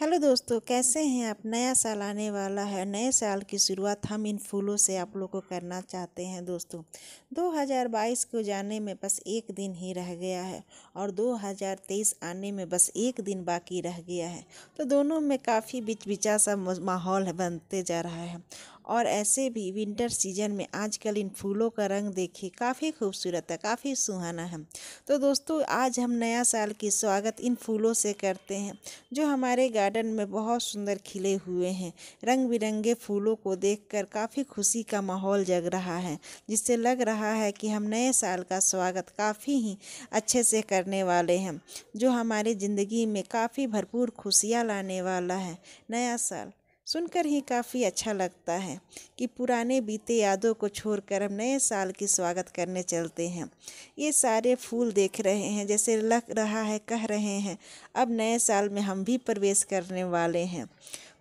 hello दोस्तों कैसे हैं आप नया साल आने वाला है नए साल की शुरुआत हम इन फूलों से आप लोग को करना चाहते हैं दोस्तों 2022 को जाने में बस एक दिन ही रह गया है और 2023 आने में बस एक दिन बाकी रह गया है तो दोनों में काफ़ी बिच बिचा सा माहौल बनते जा रहा है और ऐसे भी विंटर सीजन में आजकल इन फूलों का रंग देखिए काफ़ी खूबसूरत है काफ़ी सुहाना है तो दोस्तों आज हम नया साल की स्वागत इन फूलों से करते हैं जो हमारे गार्डन में बहुत सुंदर खिले हुए हैं रंग बिरंगे फूलों को देखकर काफ़ी खुशी का माहौल जग रहा है जिससे लग रहा है कि हम नए साल का स्वागत काफ़ी ही अच्छे से करने वाले हैं जो हमारे ज़िंदगी में काफ़ी भरपूर खुशियाँ लाने वाला है नया साल सुनकर ही काफ़ी अच्छा लगता है कि पुराने बीते यादों को छोड़कर हम नए साल की स्वागत करने चलते हैं ये सारे फूल देख रहे हैं जैसे लग रहा है कह रहे हैं अब नए साल में हम भी प्रवेश करने वाले हैं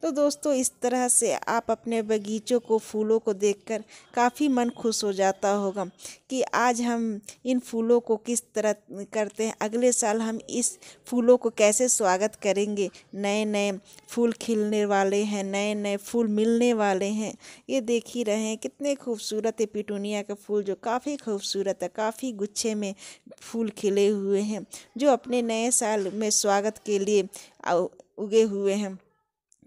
तो दोस्तों इस तरह से आप अपने बगीचों को फूलों को देखकर काफ़ी मन खुश हो जाता होगा कि आज हम इन फूलों को किस तरह करते हैं अगले साल हम इस फूलों को कैसे स्वागत करेंगे नए नए फूल खिलने वाले हैं नए नए फूल मिलने वाले हैं ये देख ही रहे हैं कितने खूबसूरत है पिटूनिया का फूल जो काफ़ी खूबसूरत है काफ़ी गुच्छे में फूल खिले हुए हैं जो अपने नए साल में स्वागत के लिए उगे हुए हैं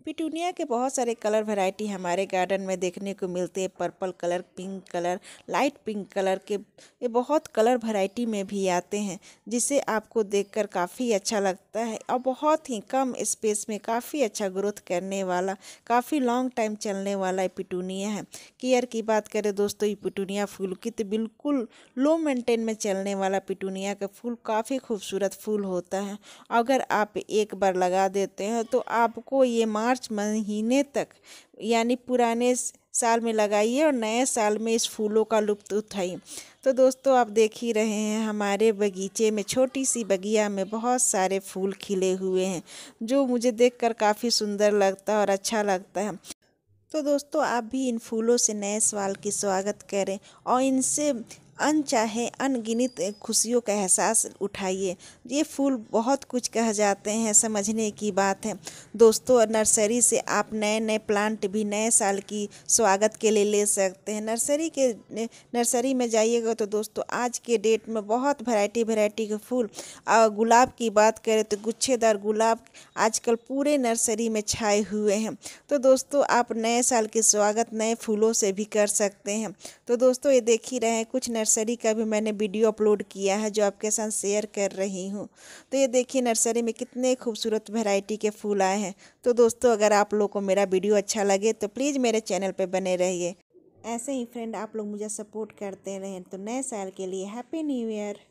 पिटूनिया के बहुत सारे कलर वैरायटी हमारे गार्डन में देखने को मिलते हैं purple colour pink colour light pink colour के ये बहुत कलर वैरायटी में भी आते हैं जिसे आपको देखकर काफ़ी अच्छा लगता है और बहुत ही कम स्पेस में काफ़ी अच्छा ग्रोथ करने वाला काफ़ी लॉन्ग टाइम चलने वाला ये पिटूनिया है केयर की बात करें दोस्तों ये पिटूनिया फूल की तो बिल्कुल लो मेंटेन में चलने वाला पिटूनिया का फूल काफ़ी खूबसूरत फूल होता है अगर आप एक बार लगा देते हैं तो आपको ये मान मार्च महीने तक यानी पुराने साल में लगाइए और नए साल में इस फूलों का लुप्त उठाइए तो दोस्तों आप देख ही रहे हैं हमारे बगीचे में छोटी सी बगिया में बहुत सारे फूल खिले हुए हैं जो मुझे देखकर काफ़ी सुंदर लगता है और अच्छा लगता है तो दोस्तों आप भी इन फूलों से नए साल की स्वागत करें और इनसे अनचाहे अनगिनत खुशियों का एहसास उठाइए ये फूल बहुत कुछ कह जाते हैं समझने की बात है दोस्तों नर्सरी से आप नए नए प्लांट भी नए साल की स्वागत के लिए ले सकते हैं नर्सरी के नर्सरी में जाइएगा तो दोस्तों आज के डेट में बहुत वैरायटी वैरायटी के फूल और गुलाब की बात करें तो गुच्छेदार गुलाब आजकल पूरे नर्सरी में छाए हुए हैं तो दोस्तों आप नए साल के स्वागत नए फूलों से भी कर सकते हैं तो दोस्तों ये देख ही रहे हैं कुछ नर्स नर्सरी का भी मैंने वीडियो अपलोड किया है जो आपके साथ शेयर कर रही हूँ तो ये देखिए नर्सरी में कितने खूबसूरत वेराइटी के फूल आए हैं तो दोस्तों अगर आप लोग को मेरा वीडियो अच्छा लगे तो प्लीज़ मेरे चैनल पर बने रहिए ऐसे ही फ्रेंड आप लोग मुझे सपोर्ट करते रहें तो नए साल के लिए हैप्पी न्यू ईयर